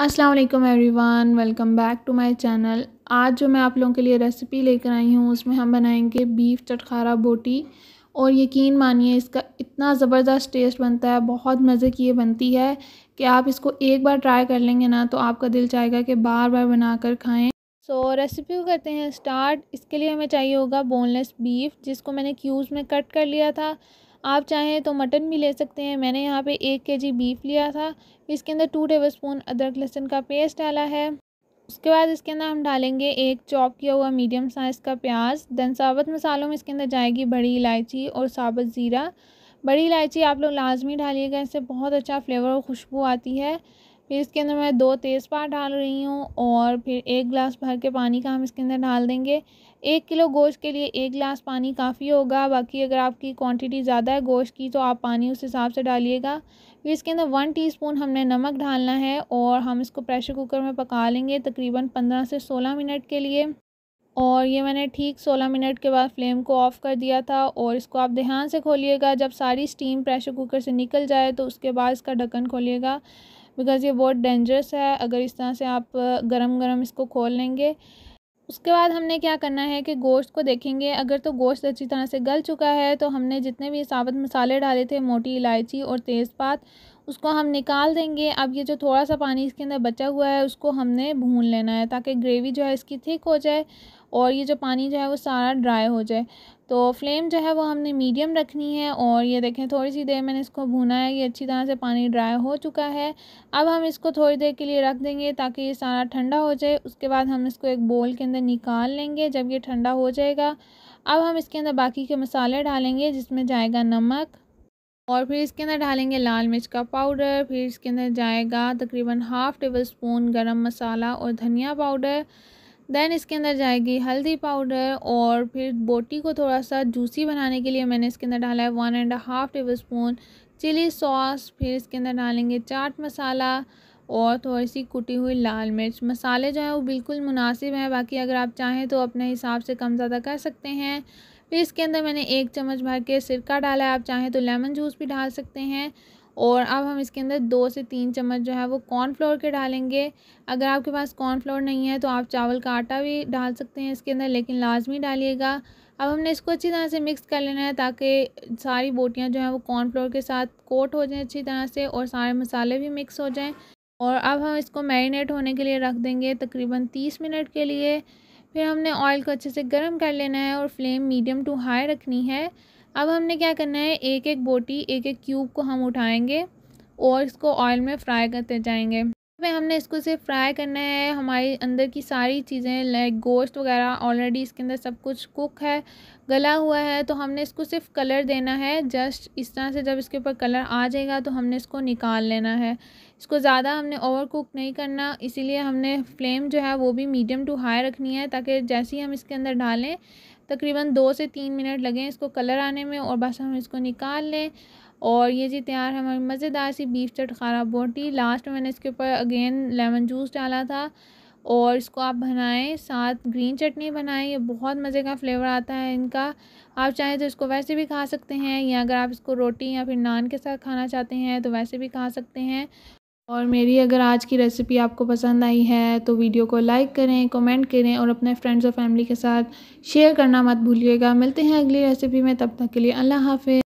अस्सलाम वालेकुम everyone welcome back to my channel आज जो मैं आप लोगों के लिए रेसिपी लेकर आई हूँ उसमें हम बनाएंगे बीफ चटखारा बोटी और यकीन मानिए इसका इतना ज़बरदस्त टेस्ट बनता है बहुत मज़े की ये बनती है कि आप इसको एक बार ट्राई कर लेंगे ना तो आपका दिल चाहेगा कि बार बार बना कर खाएँ सो so, रेसिपी को करते हैं स्टार्ट इसके लिए हमें चाहिए होगा बोनलेस बीफ जिसको मैंने क्यूज़ में कट कर लिया था आप चाहें तो मटन भी ले सकते हैं मैंने यहाँ पे एक के जी बीफ लिया था इसके अंदर टू टेबल स्पून अदरक लहसुन का पेस्ट डाला है उसके बाद इसके अंदर हम डालेंगे एक चॉप किया हुआ मीडियम साइज़ का प्याज दैन साबत मसालों में इसके अंदर जाएगी बड़ी इलायची और साबुत ज़ीरा बड़ी इलायची आप लोग लाजमी डालिएगा इससे बहुत अच्छा फ्लेवर और खुशबू आती है फिर इसके अंदर मैं दो तेज़पात डाल रही हूँ और फिर एक गिलास भर के पानी का हम इसके अंदर डाल देंगे एक किलो गोश्त के लिए एक गिलास पानी काफ़ी होगा बाकी अगर आपकी क्वांटिटी ज़्यादा है गोश्त की तो आप पानी उस हिसाब से डालिएगा फिर इसके अंदर वन टीस्पून हमने नमक डालना है और हम इसको प्रेशर कुकर में पका लेंगे तकरीबन पंद्रह से सोलह मिनट के लिए और ये मैंने ठीक सोलह मिनट के बाद फ्लेम को ऑफ़ कर दिया था और इसको आप ध्यान से खोलिएगा जब सारी स्टीम प्रेशर कुकर से निकल जाए तो उसके बाद इसका ढक्कन खोलिएगा बिकॉज़ ये बहुत डेंजरस है अगर इस तरह से आप गरम गरम इसको खोल लेंगे उसके बाद हमने क्या करना है कि गोश्त को देखेंगे अगर तो गोश्त अच्छी तरह से गल चुका है तो हमने जितने भी साबुत मसाले डाले थे मोटी इलायची और तेज़पात उसको हम निकाल देंगे अब ये जो थोड़ा सा पानी इसके अंदर बचा हुआ है उसको हमने भून लेना है ताकि ग्रेवी जो है इसकी थिक हो जाए और ये जो पानी जो है वो सारा ड्राई हो जाए तो फ्लेम जो है वो हमने मीडियम रखनी है और ये देखें थोड़ी सी देर मैंने इसको भुना है ये अच्छी तरह से पानी ड्राई हो चुका है अब हम इसको थोड़ी देर के लिए रख देंगे ताकि ये सारा ठंडा हो जाए उसके बाद हम इसको एक बोल के अंदर निकाल लेंगे जब ये ठंडा हो जाएगा अब हम इसके अंदर बाकी के मसाले डालेंगे जिसमें जाएगा नमक और फिर इसके अंदर डालेंगे लाल मिर्च का पाउडर फिर इसके अंदर जाएगा तकरीबन हाफ़ टेबल स्पून गर्म मसाला और धनिया पाउडर दैन इसके अंदर जाएगी हल्दी पाउडर और फिर बोटी को थोड़ा सा जूसी बनाने के लिए मैंने इसके अंदर डाला है one and half tablespoon chilli sauce फिर इसके अंदर डालेंगे चाट मसाला और थोड़ी सी कुटी हुई लाल मिर्च मसाले जो हैं वो बिल्कुल मुनासिब हैं बाकी अगर आप चाहें तो अपने हिसाब से कम ज़्यादा कर सकते हैं फिर इसके अंदर मैंने एक चम्मच भर के सिरका डाला है आप चाहें तो लेमन जूस भी डाल सकते हैं और अब हम इसके अंदर दो से तीन चम्मच जो है वो कॉर्नफ्लोर के डालेंगे अगर आपके पास कॉर्नफ्लोर नहीं है तो आप चावल का आटा भी डाल सकते हैं इसके अंदर लेकिन लाजमी डालिएगा अब हमने इसको अच्छी तरह से मिक्स कर लेना है ताकि सारी बोटियाँ जो हैं वो कॉर्नफ्लोर के साथ कोट हो जाएँ अच्छी तरह से और सारे मसाले भी मिक्स हो जाएँ और अब हम इसको मैरिनेट होने के लिए रख देंगे तकरीबन तीस मिनट के लिए फिर हमने ऑयल को अच्छे से गर्म कर लेना है और फ्लेम मीडियम टू हाई रखनी है अब हमने क्या करना है एक एक बोटी एक एक क्यूब को हम उठाएंगे और इसको ऑयल में फ्राई करते जाएंगे में हमने इसको सिर्फ फ्राई करना है हमारे अंदर की सारी चीज़ें लाइक गोश्त वगैरह ऑलरेडी इसके अंदर सब कुछ कुक है गला हुआ है तो हमने इसको सिर्फ कलर देना है जस्ट इस तरह से जब इसके ऊपर कलर आ जाएगा तो हमने इसको निकाल लेना है इसको ज़्यादा हमने ओवर कुक नहीं करना इसीलिए हमने फ्लेम जो है वो भी मीडियम टू हाई रखनी है ताकि जैसे ही हम इसके अंदर डालें तकरीबन दो से तीन मिनट लगें इसको कलर आने में और बस हम इसको निकाल लें और ये जी तैयार है हमारी मज़ेदार सी बीफ चटकारा बोटी लास्ट में मैंने इसके ऊपर अगेन लेमन जूस डाला था और इसको आप बनाएं साथ ग्रीन चटनी बनाएं ये बहुत मज़े का फ्लेवर आता है इनका आप चाहें तो इसको वैसे भी खा सकते हैं या अगर आप इसको रोटी या फिर नान के साथ खाना चाहते हैं तो वैसे भी खा सकते हैं और मेरी अगर आज की रेसिपी आपको पसंद आई है तो वीडियो को लाइक करें कमेंट करें और अपने फ्रेंड्स और फैमिली के साथ शेयर करना मत भूलिएगा मिलते हैं अगली रेसिपी में तब तक के लिए अल्लाह हाफि